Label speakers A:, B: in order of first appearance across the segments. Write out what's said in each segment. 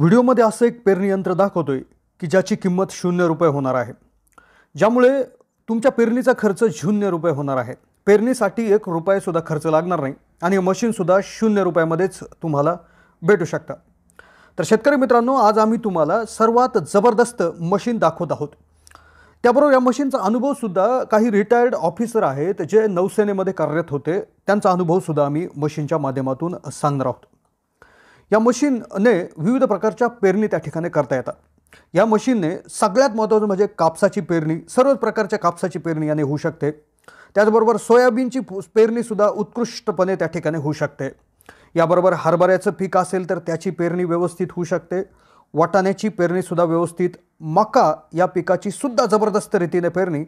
A: व्हिडिओमध्ये असं एक पेरणी यंत्र दाखवतोय की ज्याची किंमत शून्य रुपये होणार आहे ज्यामुळे तुमच्या पेरणीचा खर्च शून्य रुपये होणार आहे पेरणीसाठी एक रुपयेसुद्धा खर्च लागणार नाही आणि मशीनसुद्धा शून्य रुपयामध्येच तुम्हाला भेटू शकता तर शेतकरी मित्रांनो आज आम्ही तुम्हाला सर्वात जबरदस्त मशीन दाखवत आहोत त्याबरोबर या मशीनचा अनुभवसुद्धा काही रिटायर्ड ऑफिसर आहेत जे नौसेनेमध्ये कार्यरत होते त्यांचा अनुभवसुद्धा आम्ही मशीनच्या माध्यमातून सांगणार आहोत या मशीनने विविध प्रकारच्या पेरणी त्या ठिकाणी करता येतात या मशीनने सगळ्यात महत्त्वाचं म्हणजे कापसाची पेरणी सर्वच प्रकारच्या कापसाची पेरणी याने होऊ शकते त्याचबरोबर सोयाबीनची पेरणीसुद्धा उत्कृष्टपणे त्या ठिकाणी होऊ शकते याबरोबर हरभऱ्याचं पीक असेल तर त्याची पेरणी व्यवस्थित होऊ शकते वाटाण्याची पेरणीसुद्धा व्यवस्थित मका या पिकाची सुद्धा जबरदस्त रीतीने पेरणी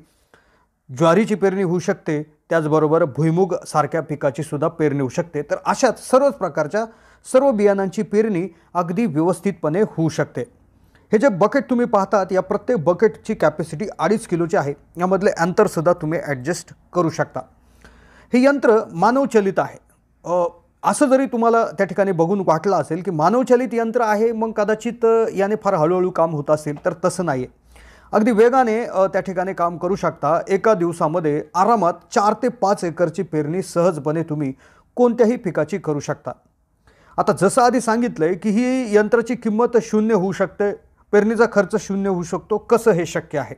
A: ज्वारीची पेरणी होऊ शकते त्याचबरोबर भुईमुग सारख्या पिकाची सुद्धा पेरणी होऊ शकते तर अशाच सर्वच प्रकारच्या सर्व बियाणांची पेरणी अगदी व्यवस्थितपणे होऊ शकते हे जे बकेट तुम्ही पाहतात या प्रत्येक बकेटची कॅपॅसिटी अडीच किलोची आहे यामधले अंतरसुद्धा तुम्ही ॲडजस्ट करू शकता हे यंत्र मानवचलित आहे असं जरी तुम्हाला त्या ठिकाणी बघून वाटलं असेल की मानवचलित यंत्र आहे मग कदाचित याने फार हळूहळू काम होत असेल तर तसं नाही आहे अगदी वेगाने त्या ठिकाणी काम करू शकता एका दिवसामध्ये आरामात चार ते पाच एकरची पेरणी सहजपणे तुम्ही कोणत्याही पिकाची करू शकता आता जसं आधी सांगितलं आहे की ही यंत्राची किंमत शून्य होऊ शकते पेरणीचा खर्च शून्य होऊ शकतो कसं हे शक्य आहे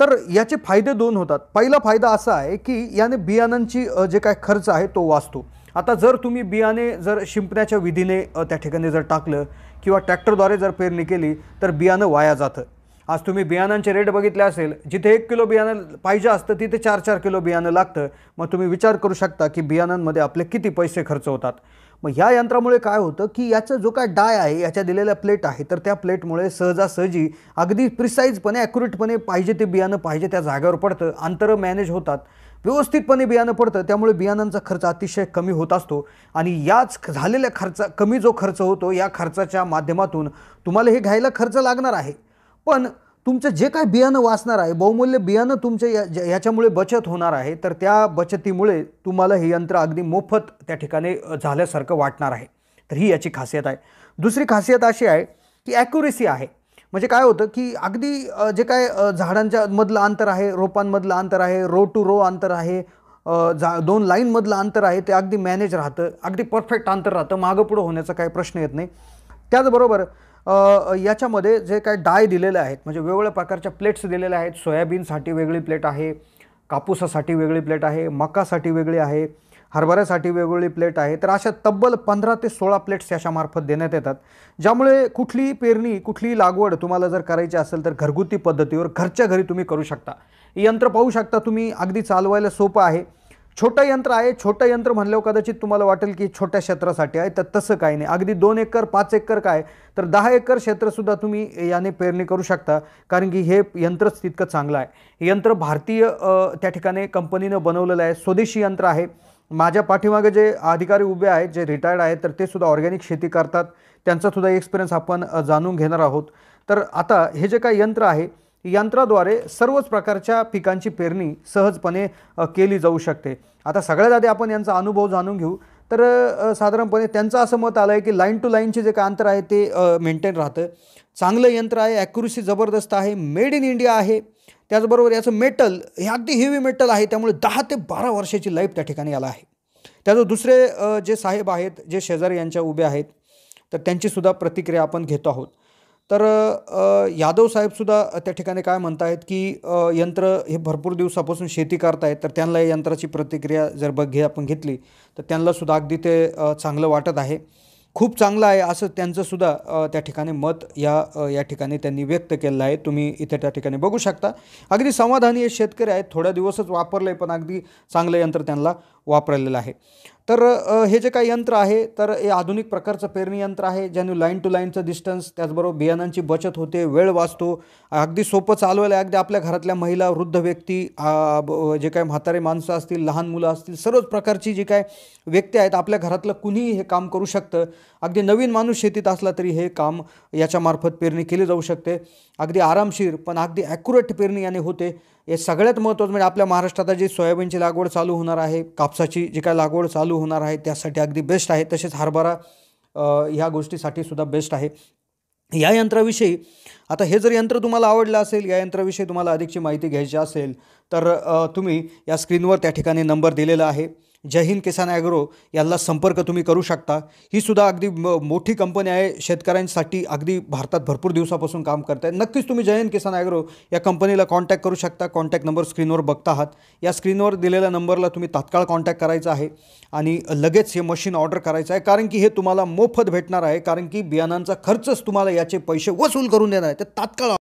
A: तर याचे फायदे दोन होतात पहिला फायदा असा आहे की याने बियाणांची जे काय खर्च आहे तो वाचतो आता जर तुम्ही बियाणे जर शिंपण्याच्या विधीने त्या ठिकाणी जर टाकलं किंवा ट्रॅक्टरद्वारे जर पेरणी केली तर बियाणं वाया जातं आज तुम्ही बियाणांचे रेट बघितले असेल जिथे एक किलो बियाणं पाहिजे असतं तिथे चार चार किलो बियाणं लागतं मग तुम्ही विचार करू शकता की बियाणांमध्ये आपले किती पैसे खर्च होतात मग ह्या यंत्रामुळे काय होतं की याचा जो काय डाय आहे याच्या दिलेल्या प्लेट आहे तर त्या प्लेटमुळे सहजासहजी अगदी प्रिसाईजपणे ॲक्युरेटपणे पाहिजे ते बियाणं पाहिजे त्या जागेवर पडतं अंतर मॅनेज होतात व्यवस्थितपणे बियाणं पडतं त्यामुळे बियाणांचा खर्च अतिशय कमी होत असतो आणि याच झालेल्या खर्चा कमी जो खर्च होतो या खर्चाच्या माध्यमातून तुम्हाला हे घ्यायला खर्च लागणार आहे पण तुमचं जे काय बियाणं वाचणार आहे बहुमूल्य बियाणं तुमच्या या ह्याच्यामुळे बचत होणार आहे तर त्या बचतीमुळे तुम्हाला हे यंत्र अगदी मोफत त्या ठिकाणी झाल्यासारखं वाटणार आहे तर ही याची खासियत आहे दुसरी खासियत अशी आहे की ॲक्युरेसी आहे म्हणजे काय होतं की अगदी जे काय झाडांच्या मधलं अंतर आहे रोपांमधलं अंतर आहे रो टू रो अंतर आहे जा दोन लाईनमधलं अंतर आहे ते अगदी मॅनेज राहतं अगदी परफेक्ट अंतर राहतं मागं पुढं होण्याचा काही प्रश्न येत नाही त्याचबरोबर याच्यामध्ये जे काय डाय दिलेले आहेत म्हणजे वेगवेगळ्या प्रकारच्या प्लेट्स दिलेल्या आहेत सोयाबीनसाठी वेगळी प्लेट आहे कापूसासाठी वेगळी प्लेट आहे मकासाठी वेगळी आहे हरभऱ्यासाठी वेगवेगळी प्लेट आहे तर अशा तब्बल पंधरा ते सोळा प्लेट्स याच्यामार्फत देण्यात येतात ज्यामुळे कुठलीही पेरणी कुठलीही लागवड तुम्हाला जर करायची असेल तर घरगुती पद्धतीवर घरच्या घरी तुम्ही करू शकता यंत्र पाहू शकता तुम्ही अगदी चालवायला सोपं आहे छोटं यंत्र आहे छोटं यंत्र म्हणल्यावर कदाचित तुम्हाला वाटेल की छोट्या क्षेत्रासाठी आहे तर तसं काही नाही अगदी दोन एकर पाच एकर काय तर दहा एकर क्षेत्रसुद्धा तुम्ही याने पेरणी करू शकता कारण की हे यंत्रच तितकं चांगलं आहे यंत्र भारतीय त्या ठिकाणी कंपनीनं बनवलेलं आहे स्वदेशी यंत्र आहे माझ्या पाठीमागे जे अधिकारी उभे आहेत जे रिटायर्ड आहेत तर ते सुद्धा ऑर्गॅनिक शेती करतात त्यांचासुद्धा एक्सपिरियन्स आपण जाणून घेणार आहोत तर आता हे जे काय यंत्र आहे यंत्राद्वारे सर्वच प्रकारच्या पिकांची पेरणी सहजपणे केली जाऊ शकते आता सगळ्यात आधी आपण यांचा अनुभव जाणून घेऊ तर साधारणपणे त्यांचं असं मत आलं आहे की लाईन टू लाईनचे जे काय अंतर आहे ते मेंटेन राहतं चांगलं यंत्र आहे ॲक्युरसी जबरदस्त आहे मेड इन इंडिया आहे त्याचबरोबर याचं मेटल हे अगदी हेवी मेटल आहे त्यामुळे दहा ते बारा वर्षाची लाईफ त्या ठिकाणी आला आहे त्याचं दुसरे जे साहेब आहेत जे शेजारी यांच्या उभे आहेत तर त्यांचीसुद्धा प्रतिक्रिया आपण घेतो आहोत तर यादव साहेबसुद्धा त्या ठिकाणी काय आहेत की यंत्र हे भरपूर दिवसापासून शेती करतायत तर त्यांना या यंत्राची प्रतिक्रिया जर बघ घे आपण घेतली तर त्यांनासुद्धा अगदी ते चांगलं वाटत आहे खूप चांगलं आहे असं त्यांचंसुद्धा त्या ठिकाणी मत या या ठिकाणी त्यांनी व्यक्त केलं आहे तुम्ही इथे त्या ठिकाणी बघू शकता अगदी समाधानी हे शेतकरी आहेत थोड्या दिवसच वापरले पण अगदी चांगलं यंत्र त्यांना वापरलेलं आहे तर हे जे काही यंत्र आहे तर हे आधुनिक प्रकारचं पेरणी यंत्र आहे ज्याने लाईन टू लाईनचं डिस्टन्स त्याचबरोबर बियाणांची बचत होते वेळ वाचतो अगदी सोपं चालवायला अगदी आपल्या घरातल्या महिला वृद्ध व्यक्ती जे काय म्हातारे माणसं असतील लहान मुलं असतील सर्वच प्रकारची जी काय व्यक्ती आहेत आपल्या घरातलं कुणीही हे काम करू शकतं अगदी नवीन माणूस शेतीत असला तरी हे काम याच्यामार्फत पेरणी केली जाऊ शकते अगदी आरामशीर पण अगदी ॲक्युरेट पेरणी याने होते हे सगळ्यात महत्त्वाचं म्हणजे आपल्या महाराष्ट्रात जी सोयाबीनची लागवड चालू होणार आहे कापसाची जी काय लागवड चालू होणार आहे त्यासाठी अगदी बेस्ट आहे तसेच हरभरा ह्या गोष्टीसाठी सुद्धा बेस्ट आहे या यंत्राविषयी आता हे जर यंत्र तुम्हाला आवडलं असेल या यंत्राविषयी तुम्हाला अधिकची माहिती घ्यायची असेल तर तुम्ही या स्क्रीनवर त्या ठिकाणी नंबर दिलेला आहे जय हिंद किसान ॲग्रो यांना संपर्क तुम्ही करू शकता ही सुद्धा अगदी मोठी कंपनी आहे शेतकऱ्यांसाठी अगदी भारतात भरपूर दिवसापासून काम करत आहे नक्कीच तुम्ही जय हिंद किसान ॲग्रो या कंपनीला कॉन्टॅक्ट करू शकता कॉन्टॅक्ट नंबर स्क्रीनवर बघता आहात या स्क्रीनवर दिलेल्या नंबरला तुम्ही तात्काळ कॉन्टॅक्ट करायचा आहे आणि लगेच हे मशीन ऑर्डर करायचं आहे कारण की हे तुम्हाला मोफत भेटणार आहे कारण की बियाणांचा खर्चच तुम्हाला याचे पैसे वसूल करून देणार आहे ते तात्काळ